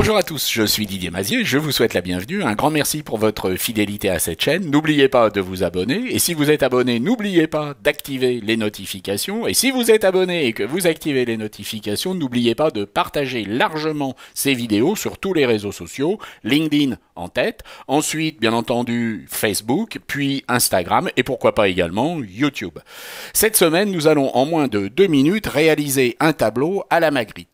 Bonjour à tous, je suis Didier Mazier, je vous souhaite la bienvenue, un grand merci pour votre fidélité à cette chaîne, n'oubliez pas de vous abonner, et si vous êtes abonné, n'oubliez pas d'activer les notifications, et si vous êtes abonné et que vous activez les notifications, n'oubliez pas de partager largement ces vidéos sur tous les réseaux sociaux, LinkedIn en tête, ensuite bien entendu Facebook, puis Instagram, et pourquoi pas également YouTube. Cette semaine, nous allons en moins de deux minutes réaliser un tableau à la Magritte.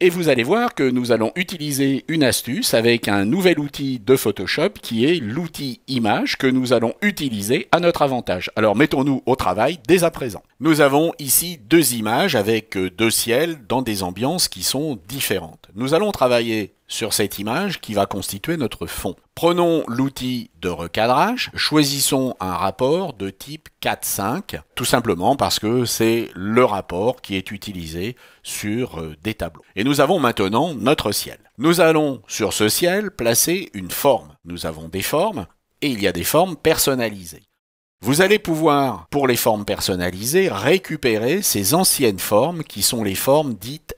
Et vous allez voir que nous allons utiliser une astuce avec un nouvel outil de Photoshop qui est l'outil image que nous allons utiliser à notre avantage. Alors mettons-nous au travail dès à présent. Nous avons ici deux images avec deux ciels dans des ambiances qui sont différentes. Nous allons travailler sur cette image qui va constituer notre fond. Prenons l'outil de recadrage, choisissons un rapport de type 4-5, tout simplement parce que c'est le rapport qui est utilisé sur euh, des tableaux. Et nous avons maintenant notre ciel. Nous allons sur ce ciel placer une forme. Nous avons des formes et il y a des formes personnalisées. Vous allez pouvoir, pour les formes personnalisées, récupérer ces anciennes formes qui sont les formes dites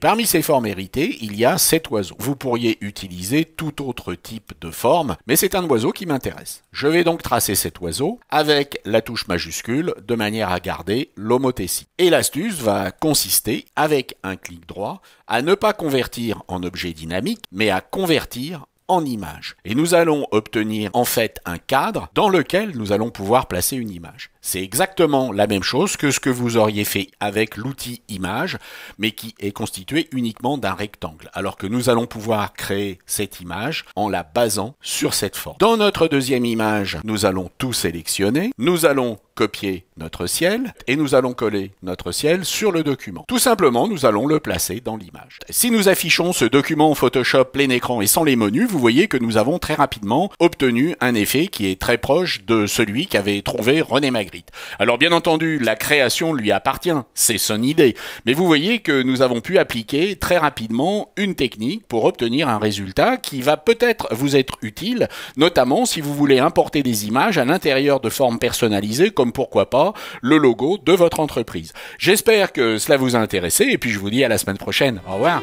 Parmi ces formes héritées, il y a cet oiseau. Vous pourriez utiliser tout autre type de forme, mais c'est un oiseau qui m'intéresse. Je vais donc tracer cet oiseau avec la touche majuscule de manière à garder l'homothésie. Et l'astuce va consister, avec un clic droit, à ne pas convertir en objet dynamique, mais à convertir en image. Et nous allons obtenir en fait un cadre dans lequel nous allons pouvoir placer une image. C'est exactement la même chose que ce que vous auriez fait avec l'outil image, mais qui est constitué uniquement d'un rectangle, alors que nous allons pouvoir créer cette image en la basant sur cette forme. Dans notre deuxième image, nous allons tout sélectionner, nous allons copier notre ciel et nous allons coller notre ciel sur le document. Tout simplement, nous allons le placer dans l'image. Si nous affichons ce document en Photoshop plein écran et sans les menus, vous voyez que nous avons très rapidement obtenu un effet qui est très proche de celui qu'avait trouvé René Magritte. Alors bien entendu, la création lui appartient, c'est son idée, mais vous voyez que nous avons pu appliquer très rapidement une technique pour obtenir un résultat qui va peut-être vous être utile, notamment si vous voulez importer des images à l'intérieur de formes personnalisées, comme pourquoi pas le logo de votre entreprise. J'espère que cela vous a intéressé, et puis je vous dis à la semaine prochaine. Au revoir.